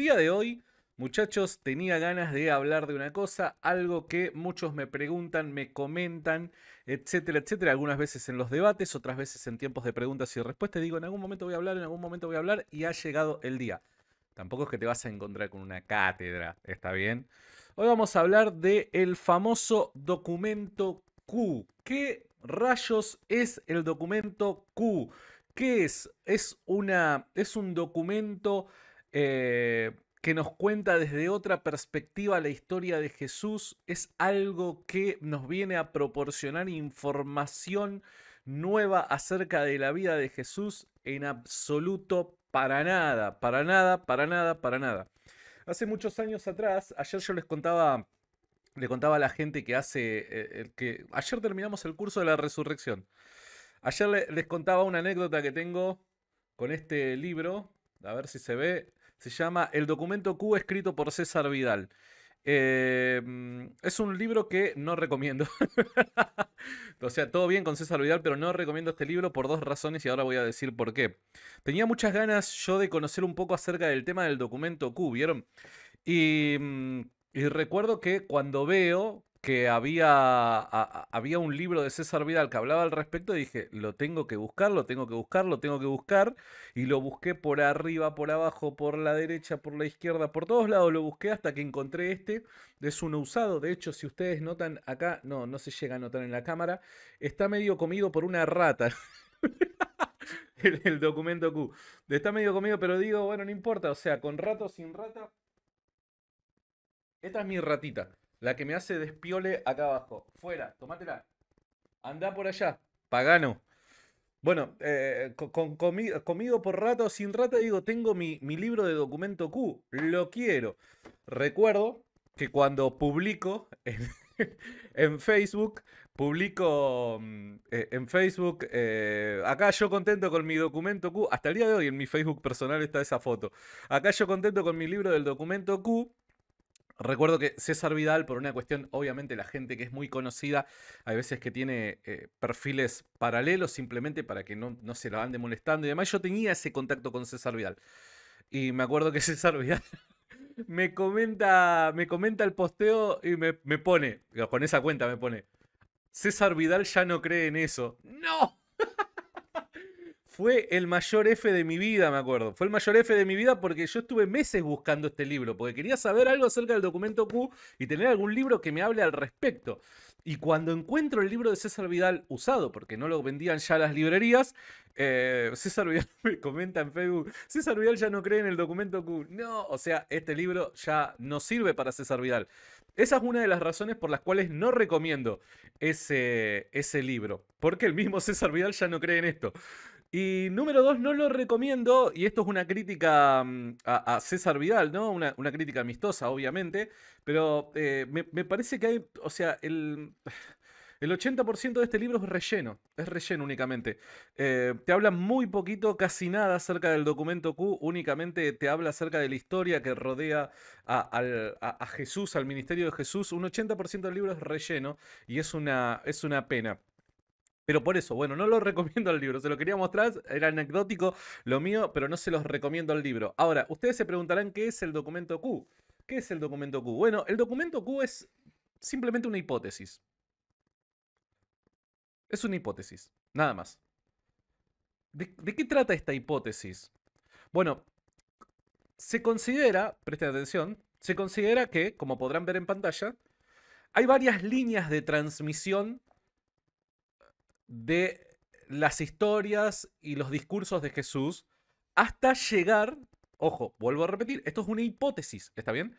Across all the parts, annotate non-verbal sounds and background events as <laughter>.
Día de hoy, muchachos, tenía ganas de hablar de una cosa, algo que muchos me preguntan, me comentan, etcétera, etcétera, algunas veces en los debates, otras veces en tiempos de preguntas y respuestas, digo, en algún momento voy a hablar, en algún momento voy a hablar, y ha llegado el día. Tampoco es que te vas a encontrar con una cátedra, ¿está bien? Hoy vamos a hablar del el famoso documento Q. ¿Qué rayos es el documento Q? ¿Qué es? Es, una, es un documento eh, que nos cuenta desde otra perspectiva la historia de Jesús, es algo que nos viene a proporcionar información nueva acerca de la vida de Jesús en absoluto para nada, para nada, para nada, para nada. Hace muchos años atrás, ayer yo les contaba le contaba a la gente que hace eh, que ayer terminamos el curso de la resurrección. Ayer les contaba una anécdota que tengo con este libro, a ver si se ve. Se llama El documento Q escrito por César Vidal. Eh, mm, es un libro que no recomiendo. <laughs> o sea, todo bien con César Vidal, pero no recomiendo este libro por dos razones y ahora voy a decir por qué. Tenía muchas ganas yo de conocer un poco acerca del tema del documento Q, ¿vieron? y mm, recuerdo que cuando veo, que había, había un libro de César Vidal que hablaba al respecto y dije, lo tengo que buscar, lo tengo que buscar, lo tengo que buscar. Y lo busqué por arriba, por abajo, por la derecha, por la izquierda, por todos lados lo busqué hasta que encontré este. Es uno usado, de hecho si ustedes notan acá, no, no se llega a notar en la cámara, está medio comido por una rata. <laughs> el, documento Q. Está medio comido, pero digo, bueno, no importa, o sea, con rato o sin rata. Esta es mi ratita. La que me hace despiole acá abajo. Fuera, tomátela. Anda por allá. Pagano. Bueno, eh, con, comido por rato sin rato, digo, tengo mi, libro de documento Q, lo quiero. Recuerdo que cuando publico en, <laughs> Facebook, publico mm, eh, en Facebook, eh, acá yo contento con mi documento Q, hasta el día de hoy en mi Facebook personal está esa foto, acá yo contento con mi libro del documento Q, Recuerdo que César Vidal, por una cuestión, obviamente la gente que es muy conocida, hay veces que tiene eh, perfiles paralelos simplemente para que no, se la ande molestando y además Yo tenía ese contacto con César Vidal. Y me acuerdo que <laughs> César Vidal me comenta, me comenta el posteo y me, me pone, con esa cuenta me pone, César Vidal ya no cree en eso. ¡No! Fue el mayor F de mi vida, me acuerdo. Fue el mayor F de mi vida porque yo estuve meses buscando este libro, porque quería saber algo acerca del documento Q y tener algún libro que me hable al respecto. Y cuando encuentro el libro de César Vidal usado, porque no lo vendían ya las librerías, eh, César Vidal <laughs> me comenta en Facebook, César Vidal ya no cree en el documento Q. No, o sea, este libro ya no sirve para César Vidal. Esa es una de las razones por las cuales no recomiendo ese, ese libro, porque el mismo César Vidal ya no cree en esto. Y número dos, no lo recomiendo, y esto es una crítica mm, a, César Vidal, ¿no? Una, crítica amistosa, obviamente, pero eh, me, parece que hay, o sea, el, 80% <sighs> de este libro es relleno, es relleno únicamente. Eh, te habla muy poquito, casi nada acerca del documento Q, únicamente te habla acerca de la historia que rodea a, Jesús, al ministerio de Jesús. Un 80% del libro es relleno y es una, es una pena. Pero por eso, bueno, no lo <laughs> recomiendo al libro. Se lo quería mostrar, era anecdótico lo mío, pero no se los recomiendo al libro. Ahora, ustedes se preguntarán qué es el documento Q. ¿Qué es el documento Q? Bueno, el documento Q es simplemente una hipótesis. Es una hipótesis, nada más. ¿De, qué trata esta hipótesis? Bueno, se considera, presten atención, se considera que, como podrán ver en pantalla, hay varias líneas de transmisión de las historias y los discursos de Jesús hasta llegar, ojo, vuelvo a repetir, esto es una hipótesis, ¿está bien?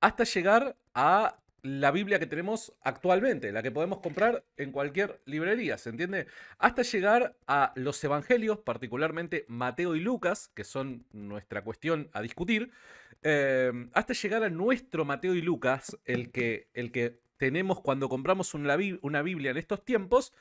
Hasta llegar a la Biblia que tenemos actualmente, la que podemos comprar en cualquier librería, ¿se entiende? Hasta llegar a los evangelios, particularmente Mateo y Lucas, que son nuestra cuestión a discutir, em, hasta llegar a nuestro Mateo y Lucas, el que, el que tenemos cuando compramos una Biblia en estos tiempos,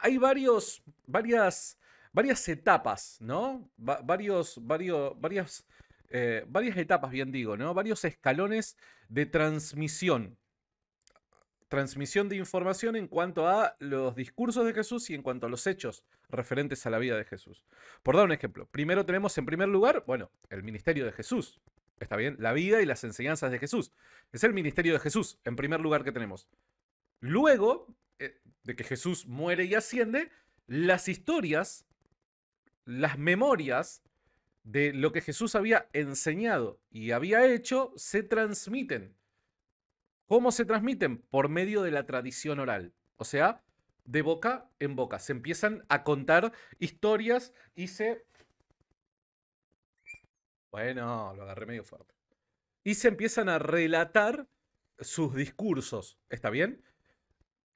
hay varios, varias, varias etapas, ¿no? varios, varios, varias, eh, varias etapas, bien digo, ¿no? Varios escalones de transmisión. Transmisión de información en cuanto a los discursos de Jesús y en cuanto a los hechos referentes a la vida de Jesús. Por dar un ejemplo, primero tenemos en primer lugar, bueno, el ministerio de Jesús, ¿Está bien? La vida y las enseñanzas de Jesús. Es el ministerio de Jesús, en primer lugar que tenemos. Luego eh, de que Jesús muere y asciende, las historias, las memorias de lo que Jesús había enseñado y había hecho se transmiten. ¿Cómo se transmiten? Por medio de la tradición oral. O sea, de boca en boca. Se empiezan a contar historias y se... Bueno, lo agarré medio fuerte. Y se empiezan a relatar sus discursos. ¿Está bien?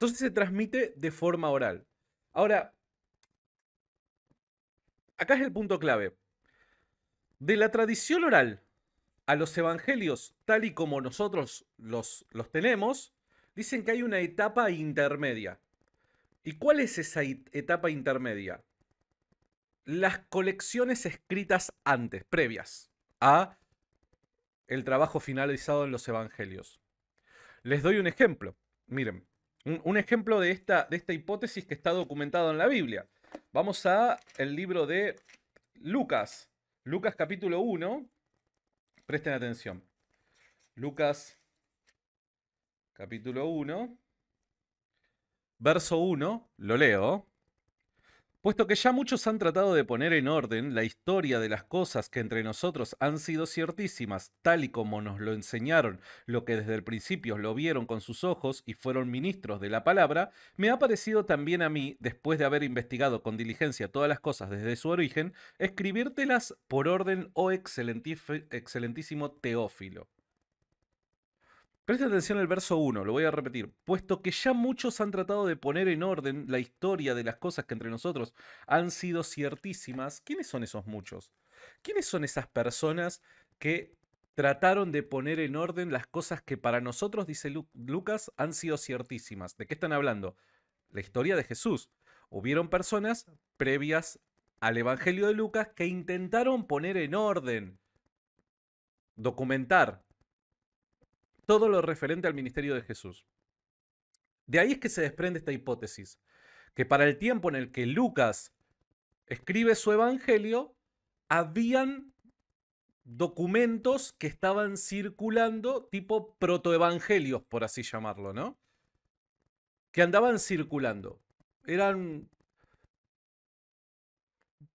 Entonces se transmite de forma oral. Ahora, acá es el punto clave. De la tradición oral a los evangelios tal y como nosotros los, los tenemos, dicen que hay una etapa intermedia. ¿Y cuál es esa etapa intermedia? Las colecciones escritas antes, previas a el trabajo finalizado en los evangelios. Les doy un ejemplo. Miren, un, ejemplo de esta, de esta hipótesis que está documentado en la Biblia. Vamos a el libro de Lucas. Lucas capítulo 1. Presten atención. Lucas capítulo 1. Verso 1. Lo leo. Puesto que ya muchos han tratado de poner en orden la historia de las cosas que entre nosotros han sido ciertísimas, tal y como nos lo enseñaron, lo que desde el principio lo vieron con sus ojos y fueron ministros de la palabra, me ha parecido también a mí, después de haber investigado con diligencia todas las cosas desde su origen, escribírtelas por orden, oh excelentísimo Teófilo. Presta atención al verso 1, lo voy a repetir. Puesto que ya muchos han tratado de poner en orden la historia de las cosas que entre nosotros han sido ciertísimas, ¿quiénes son esos muchos? ¿Quiénes son esas personas que trataron de poner en orden las cosas que para nosotros, dice Lucas, han sido ciertísimas? ¿De qué están hablando? La historia de Jesús. Hubieron personas previas al Evangelio de Lucas que intentaron poner en orden, documentar, todo lo referente al ministerio de Jesús. De ahí es que se desprende esta hipótesis, que para el tiempo en el que Lucas escribe su evangelio, habían documentos que estaban circulando, tipo protoevangelios, por así llamarlo, ¿no? Que andaban circulando. Eran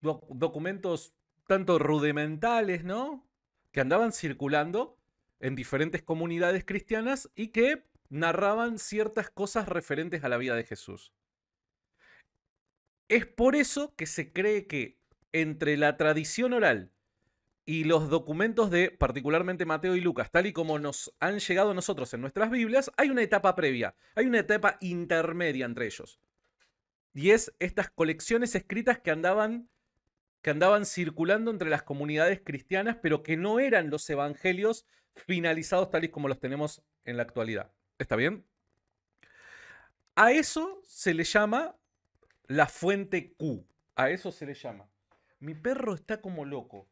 documentos tanto rudimentales, ¿no? Que andaban circulando en diferentes comunidades cristianas y que narraban ciertas cosas referentes a la vida de Jesús. Es por eso que se cree que entre la tradición oral y los documentos de particularmente Mateo y Lucas, tal y como nos han llegado a nosotros en nuestras Biblias, hay una etapa previa, hay una etapa intermedia entre ellos. Y es estas colecciones escritas que andaban que andaban circulando entre las comunidades cristianas, pero que no eran los evangelios finalizados tal y como los tenemos en la actualidad. ¿Está bien? A eso se le llama la fuente Q. A eso se le llama. Mi perro está como loco.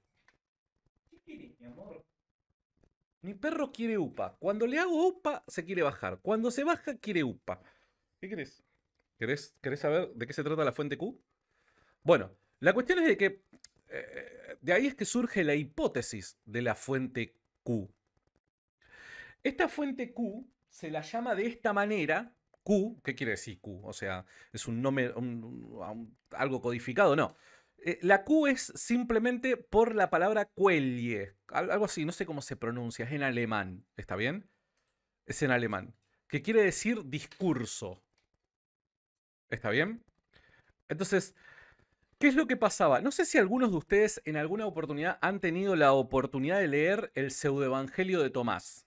¿Qué mi amor? Mi perro quiere UPA. Cuando le hago UPA, se quiere bajar. Cuando se baja, quiere UPA. ¿Qué querés? ¿Querés, saber de qué se trata la fuente Q? Bueno, la cuestión es de que eh, de ahí es que surge la hipótesis de la fuente Q. Esta fuente Q se la llama de esta manera. Q, ¿qué quiere decir Q? O sea, ¿es un nombre, algo codificado? No. Eh, la Q es simplemente por la palabra Quelle, algo así, no sé cómo se pronuncia, es en alemán, ¿está bien? Es en alemán, que quiere decir discurso. ¿Está bien? Entonces, ¿Qué es lo que pasaba? No sé si algunos de ustedes en alguna oportunidad han tenido la oportunidad de leer el pseudoevangelio de Tomás.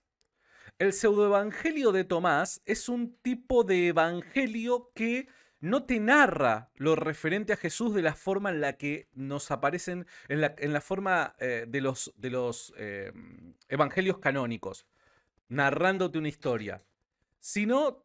El pseudoevangelio de Tomás es un tipo de evangelio que no te narra lo referente a Jesús de la forma en la que nos aparecen, en la, forma eh, de los, de los eh, evangelios canónicos, narrándote una historia, sino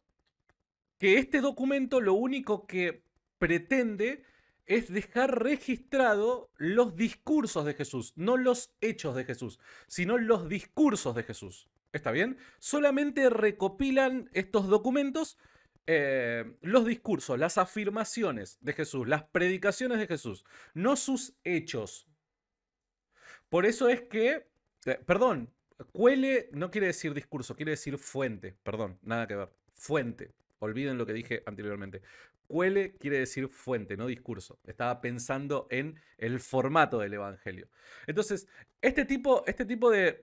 que este documento lo único que pretende es dejar registrado los discursos de Jesús, no los hechos de Jesús, sino los discursos de Jesús está bien, solamente recopilan estos documentos eh, los discursos, las afirmaciones de Jesús, las predicaciones de Jesús, no sus hechos. Por eso es que, eh, perdón, cuele no quiere decir discurso, quiere decir fuente, perdón, nada que ver, fuente. Olviden lo que dije anteriormente cuele quiere decir fuente, no discurso. Estaba pensando en el formato del Evangelio. Entonces, este tipo, este tipo de,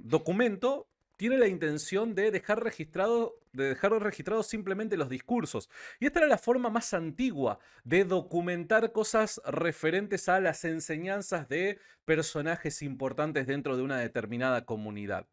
documento tiene la intención de dejar registrado de dejar registrados simplemente los discursos. Y esta era la forma más antigua de documentar cosas referentes a las enseñanzas de personajes importantes dentro de una determinada comunidad.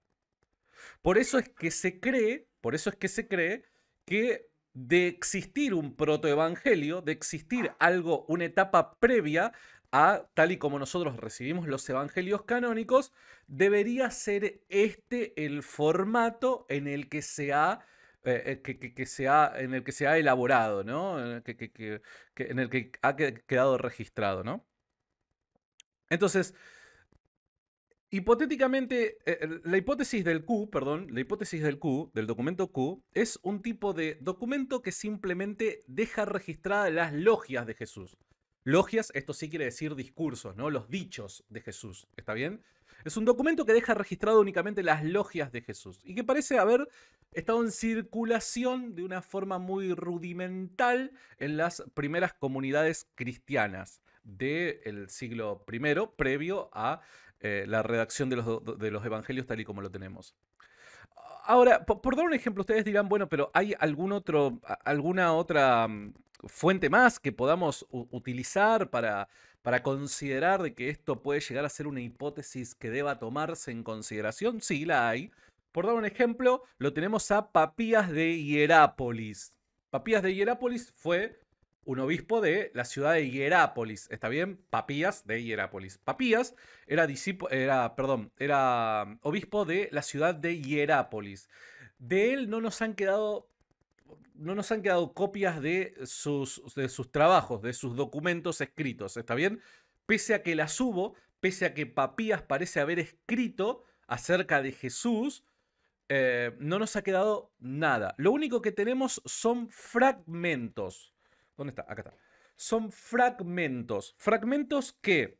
Por eso es que se cree, por eso es que se cree que de existir un protoevangelio, de existir ah. algo, una etapa previa a tal y como nosotros recibimos los evangelios canónicos, debería ser este el formato en el que se ha, eh, eh, que, en el que se ha elaborado, ¿no? en el que ha quedado registrado, ¿no? Entonces, Hipotéticamente, eh, la hipótesis del Q, perdón, la hipótesis del Q, del documento Q, es un tipo de documento que simplemente deja registradas las logias de Jesús. Logias, esto sí quiere decir discursos, ¿no? Los dichos de Jesús, ¿está bien? Es un documento que deja registrado únicamente las logias de Jesús y que parece haber estado en circulación de una forma muy rudimental en las primeras comunidades cristianas del siglo I, previo a eh, la redacción de los, de los evangelios tal y como lo tenemos. Ahora, por, dar un ejemplo, ustedes dirán, bueno, pero ¿hay algún otro, alguna otra mm, fuente más que podamos utilizar para, para considerar de que esto puede llegar a ser una hipótesis que deba tomarse en consideración? Sí, la hay. Por dar un ejemplo, lo tenemos a Papías de Hierápolis. Papías de Hierápolis fue un obispo de la ciudad de Hierápolis, ¿está bien? Papías de Hierápolis. Papías era, era, perdón, era mm, obispo de la ciudad de Hierápolis. De él no nos han quedado, no nos han quedado copias de sus, de sus trabajos, de sus documentos escritos, ¿está bien? Pese a que las hubo, pese a que Papías parece haber escrito acerca de Jesús, eh, no nos ha quedado nada. Lo único que tenemos son fragmentos ¿Dónde está? Acá está. Son fragmentos. Fragmentos que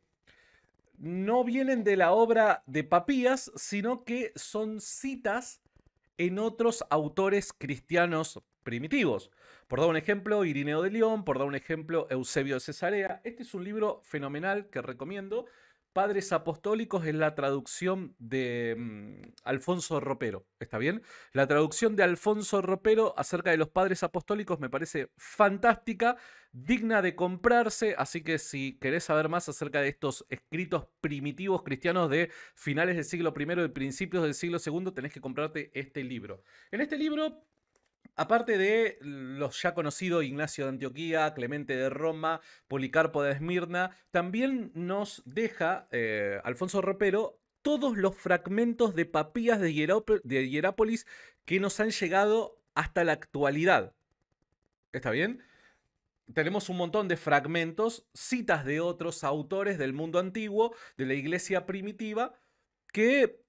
no vienen de la obra de Papías, sino que son citas en otros autores cristianos primitivos. Por dar un ejemplo, Irineo de León, por dar un ejemplo, Eusebio de Cesarea. Este es un libro fenomenal que recomiendo. Padres Apostólicos es la traducción de mm, Alfonso Ropero, ¿está bien? La traducción de Alfonso Ropero acerca de los Padres Apostólicos me parece fantástica, digna de comprarse, así que si querés saber más acerca de estos escritos primitivos cristianos de finales del siglo I y principios del siglo II, tenés que comprarte este libro. En este libro aparte de los ya conocidos Ignacio de Antioquía, Clemente de Roma, Policarpo de Esmirna, también nos deja eh, Alfonso Ropero todos los fragmentos de papías de Hierápolis que nos han llegado hasta la actualidad. ¿Está bien? tenemos un montón de fragmentos, citas de otros autores del mundo antiguo, de la iglesia primitiva, que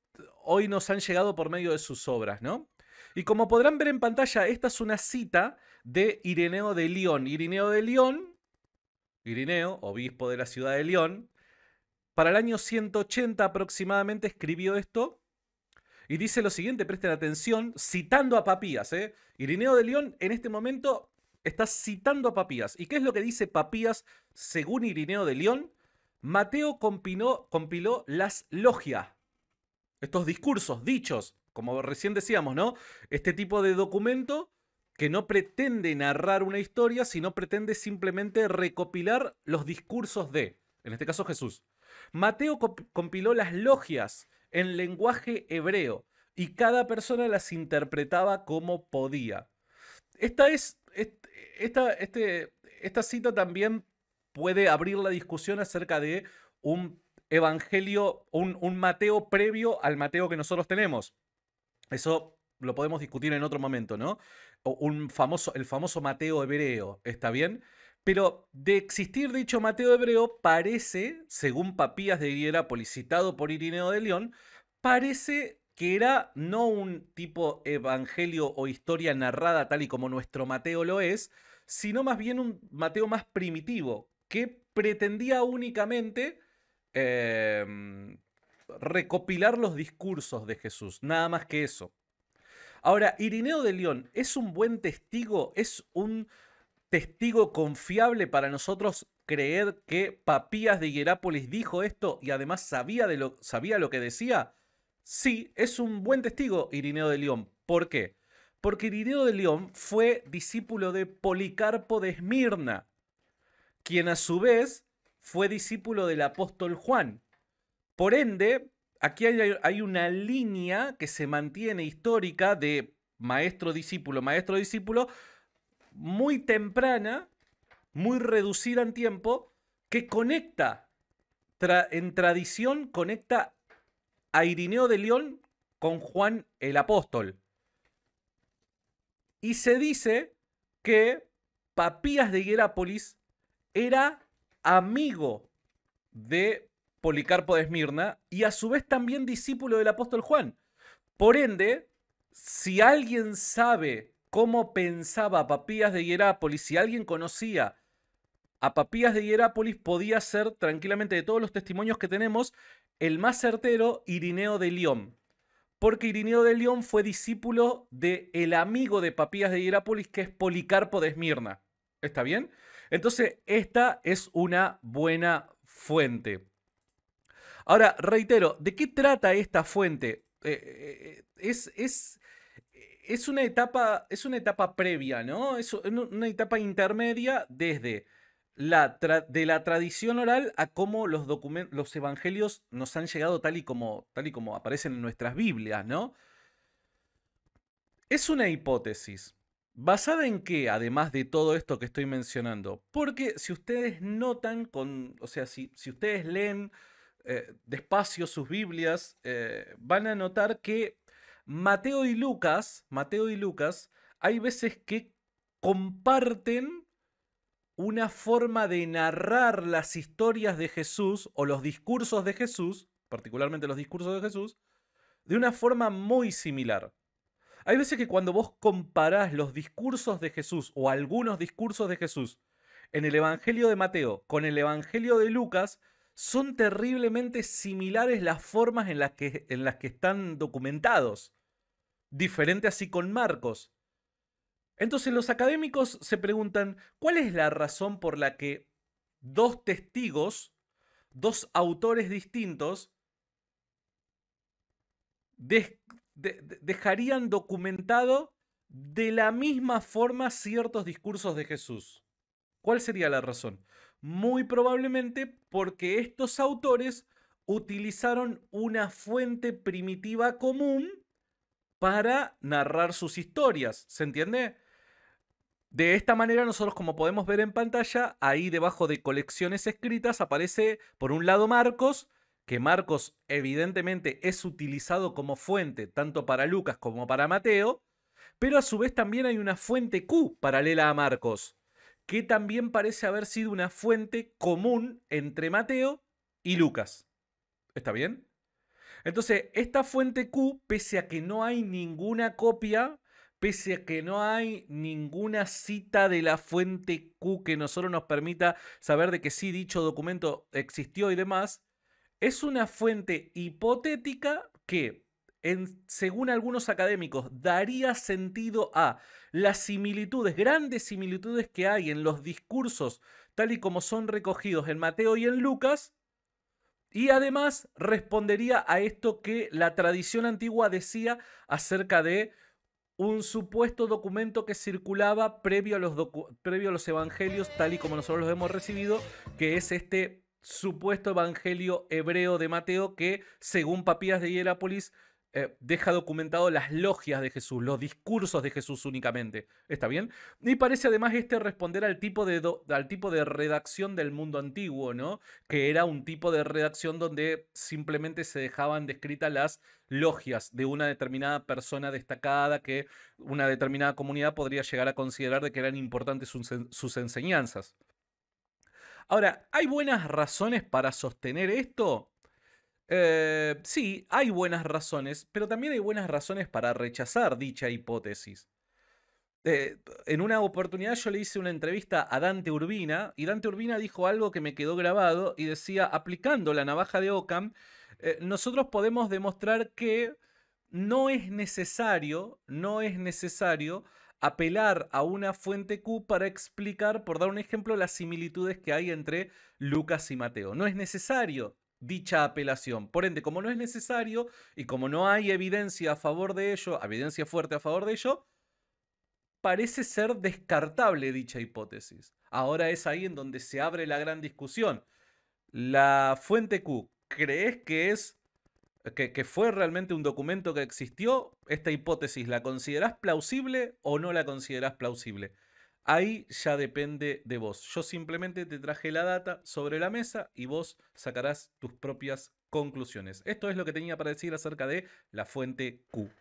hoy nos han llegado por medio de sus obras, ¿no? Y como podrán ver en pantalla, esta es una cita de Ireneo de León. Ireneo de León, Ireneo, obispo de la ciudad de León, para el año 180 aproximadamente escribió esto y dice lo siguiente, presten atención, citando a Papías. ¿eh? Irineo de León en este momento está citando a Papías. ¿Y qué es lo que dice Papías según Irineo de León? Mateo compiló las logias, estos discursos, dichos, como recién decíamos, ¿no? Este tipo de documento que no pretende narrar una historia, sino pretende simplemente recopilar los discursos de, en este caso Jesús. Mateo compiló las logias en lenguaje hebreo y cada persona las interpretaba como podía. Esta es este, esta cita también puede abrir la discusión acerca de un evangelio, un Mateo previo al Mateo que nosotros tenemos. Eso lo podemos discutir en otro momento, ¿no? Un famoso, el famoso Mateo hebreo, ¿está bien? Pero de existir dicho Mateo hebreo, parece, según Papías de Hierápolis, policitado por Irineo de León, parece que era no un tipo evangelio o historia narrada tal y como nuestro Mateo lo es, sino más bien un Mateo más primitivo, que pretendía únicamente em, recopilar los discursos de Jesús, nada más que eso. Ahora, Irineo de León es un buen testigo, es un testigo confiable para nosotros creer que Papías de Hierápolis dijo esto y además sabía, de lo, sabía lo que decía. Sí, es un buen testigo Irineo de León. ¿Por qué? Porque Irineo de León fue discípulo de Policarpo de Esmirna, quien a su vez fue discípulo del apóstol Juan. Por ende, aquí hay, una línea que se mantiene histórica de maestro-discípulo, maestro-discípulo, muy temprana, muy reducida en tiempo, que conecta, en tradición, conecta a Irineo de León con Juan el Apóstol. Y se dice que Papías de Hierápolis era amigo de Policarpo de Esmirna y a su vez también discípulo del apóstol Juan. Por ende, si alguien sabe cómo pensaba Papías de Hierápolis, si alguien conocía a Papías de Hierápolis, podía ser tranquilamente de todos los testimonios que tenemos el más certero Irineo de León. Porque Irineo de León fue discípulo de amigo de Papías de Hierápolis que es Policarpo de Esmirna. ¿Está bien? Entonces, esta es una buena fuente. Ahora, reitero, ¿de qué trata esta fuente? Eh, eh, eh, es, es, una etapa, es una etapa previa, ¿no? Es una etapa intermedia desde la de la tradición oral a cómo los, los evangelios nos han llegado tal y, como, tal y como aparecen en nuestras Biblias, ¿no? Es una hipótesis. ¿Basada en qué? Además de todo esto que estoy mencionando. Porque si ustedes notan, con, o sea, si, si ustedes leen eh, despacio sus Biblias, eh, van a notar que Mateo y Lucas, Mateo y Lucas, hay veces que comparten una forma de narrar las historias de Jesús o los discursos de Jesús, particularmente los discursos de Jesús, de una forma muy similar. Hay veces que cuando vos comparás los discursos de Jesús o algunos discursos de Jesús en el Evangelio de Mateo con el Evangelio de Lucas, son terriblemente similares las formas en las que, en las que están documentados. Diferente así con Marcos. Entonces los académicos se preguntan, ¿cuál es la razón por la que dos testigos, dos autores distintos, dejarían documentado de la misma forma ciertos discursos de Jesús? ¿Cuál sería la razón? Muy probablemente porque estos autores utilizaron una fuente primitiva común para narrar sus historias. ¿Se entiende? De esta manera nosotros como podemos ver en pantalla, ahí debajo de colecciones escritas aparece por un lado Marcos, que Marcos evidentemente es utilizado como fuente tanto para Lucas como para Mateo, pero a su vez también hay una fuente Q paralela a Marcos, que también parece haber sido una fuente común entre Mateo y Lucas. ¿Está bien? Entonces, esta fuente Q, pese a que no hay ninguna copia, pese a que no hay ninguna cita de la fuente Q que nosotros nos permita saber de que sí dicho documento existió y demás, es una fuente hipotética que según algunos académicos, daría sentido a las similitudes, grandes similitudes que hay en los discursos, tal y como son recogidos en Mateo y en Lucas, y además respondería a esto que la tradición antigua decía acerca de un supuesto documento que circulaba previo a los, previo a los evangelios, tal y como nosotros los hemos recibido, que es este supuesto evangelio hebreo de Mateo que, según Papías de Hierápolis, eh, deja documentado las logias de Jesús, los discursos de Jesús únicamente. ¿Está bien? Y parece además este responder al tipo de, tipo de redacción del mundo antiguo, ¿no? Que era un tipo de redacción donde simplemente se dejaban descritas las logias de una determinada persona destacada que una determinada comunidad podría llegar a considerar de que eran importantes sus enseñanzas. Ahora, ¿hay buenas razones para sostener esto? Eh, sí, hay buenas razones, pero también hay buenas razones para rechazar dicha hipótesis. Eh, en una oportunidad yo le hice una entrevista a Dante Urbina y Dante Urbina dijo algo que me quedó grabado y decía, aplicando la navaja de Ockham, eh, nosotros podemos demostrar que no es necesario, no es necesario apelar a una fuente Q para explicar, por dar un ejemplo, las similitudes que hay entre Lucas y Mateo. No es necesario dicha apelación. Por ende, como no es necesario y como no hay evidencia a favor de ello, evidencia fuerte a favor de ello, parece ser descartable dicha hipótesis. Ahora es ahí en donde se abre la gran discusión. La fuente Q, ¿crees que es que, fue realmente un documento que existió? Esta hipótesis, ¿la consideras plausible o no la consideras plausible? Ahí ya depende de vos. Yo simplemente te traje la data sobre la mesa y vos sacarás tus propias conclusiones. Esto es lo que tenía para decir acerca de la fuente Q.